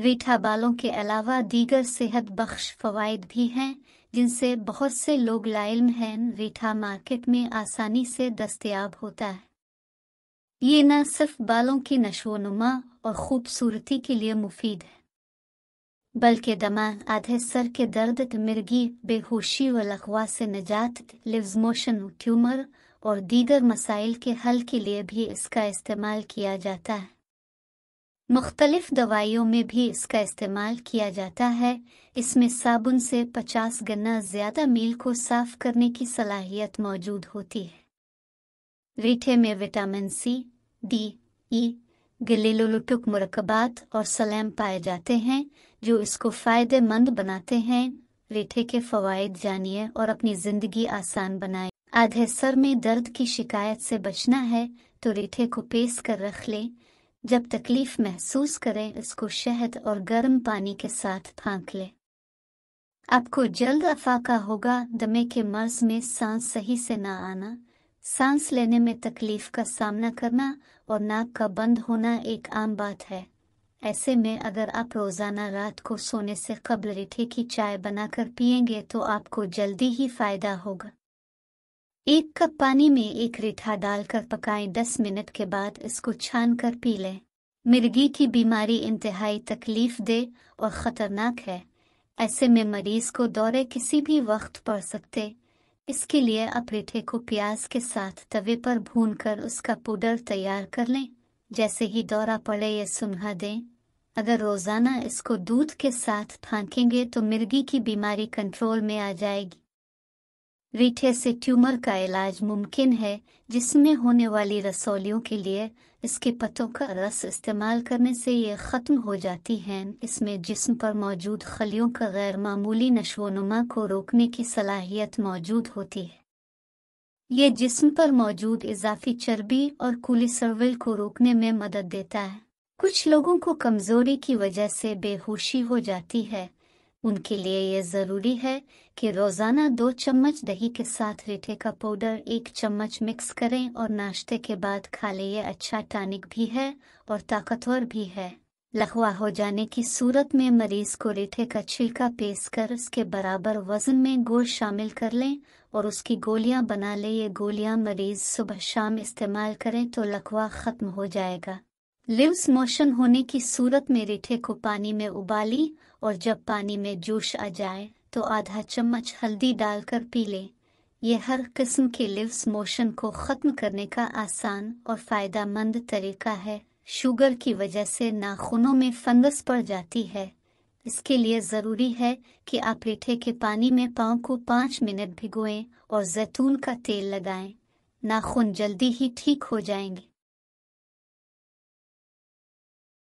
रीठा बालों के अलावा दीगर सेहत बख्श फवायद भी हैं जिनसे बहुत से लोग लाइल्म हैं रीठा मार्केट में आसानी से दस्तियाब होता है ये न सिर्फ बालों की नशोनुमा और खूबसूरती के लिए मुफीद है बल्कि दमा आधे सर के दर्द मिर्गी बेहोशी व लखवा से निजात लिव्स मोशन ट्यूमर और दीगर मसाइल के हल के लिए भी इसका इस्तेमाल किया जाता है मुख्तलिफ दवाइयों में भी इसका इस्तेमाल किया जाता है इसमें साबुन से 50 गन्ना ज्यादा मील को साफ करने की सलाहियत मौजूद होती है रीठे में विटामिन सी डी ई गलीलोलुटुक मरकबात और सलैम पाए जाते हैं जो इसको फ़ायदेमंद बनाते हैं रीठे के फ़वाद जानिए और अपनी ज़िंदगी आसान बनाए आधे सर में दर्द की शिकायत से बचना है तो रीठे को पेस कर रख लें जब तकलीफ महसूस करें इसको शहद और गर्म पानी के साथ फांक लें आपको जल्द अफाका होगा दमे के मर्ज में सांस सही से ना आना सांस लेने में तकलीफ का सामना करना और नाक का बंद होना एक आम बात है ऐसे में अगर आप रोज़ाना रात को सोने से कबल रिठे की चाय बनाकर पियेंगे तो आपको जल्दी ही फायदा होगा एक कप पानी में एक रेठा डालकर पकाएं दस मिनट के बाद इसको छान कर पी लें मिर्गी की बीमारी इंतहाई तकलीफ दे और ख़तरनाक है ऐसे में मरीज को दौरे किसी भी वक्त पड़ सकते इसके लिए आप रेठे को प्याज के साथ तवे पर भून कर उसका पुडर तैयार कर लें जैसे ही दौरा पड़े या सुनहा दें अगर रोज़ाना इसको दूध के साथ फांकेंगे तो मिर्गी की बीमारी कंट्रोल में आ जाएगी रीठे से ट्यूमर का इलाज मुमकिन है जिसमें होने वाली रसौलियों के लिए इसके पत्तों का रस इस्तेमाल करने से ये ख़त्म हो जाती हैं इसमें जिस्म पर मौजूद खलियों का गैर मामूली नशोनुमा को रोकने की सलाहियत मौजूद होती है ये जिस्म पर मौजूद इजाफी चर्बी और कोलिसर्विल को रोकने में मदद देता है कुछ लोगों को कमज़ोरी की वजह से बेहोशी हो जाती है उनके लिए ये ज़रूरी है कि रोज़ाना दो चम्मच दही के साथ रेठे का पाउडर एक चम्मच मिक्स करें और नाश्ते के बाद खा ले ये अच्छा टानिक भी है और ताकतवर भी है लखवा हो जाने की सूरत में मरीज को रेठे का छिलका पेस कर उसके बराबर वजन में गोल शामिल कर लें और उसकी गोलियां बना ले ये गोलियां मरीज सुबह शाम इस्तेमाल करें तो लखवा ख़त्म हो जाएगा लिव्स मोशन होने की सूरत में रेठे को पानी में उबाली और जब पानी में जोश आ जाए तो आधा चम्मच हल्दी डालकर पी लें यह हर किस्म के लिव्स मोशन को ख़त्म करने का आसान और मंद तरीका है शुगर की वजह से नाखूनों में फंगस पड़ जाती है इसके लिए ज़रूरी है कि आप रीठे के पानी में पाँव को पाँच मिनट भिगोएं और जैतून का तेल लगाएं। नाखून जल्दी ही ठीक हो जाएंगे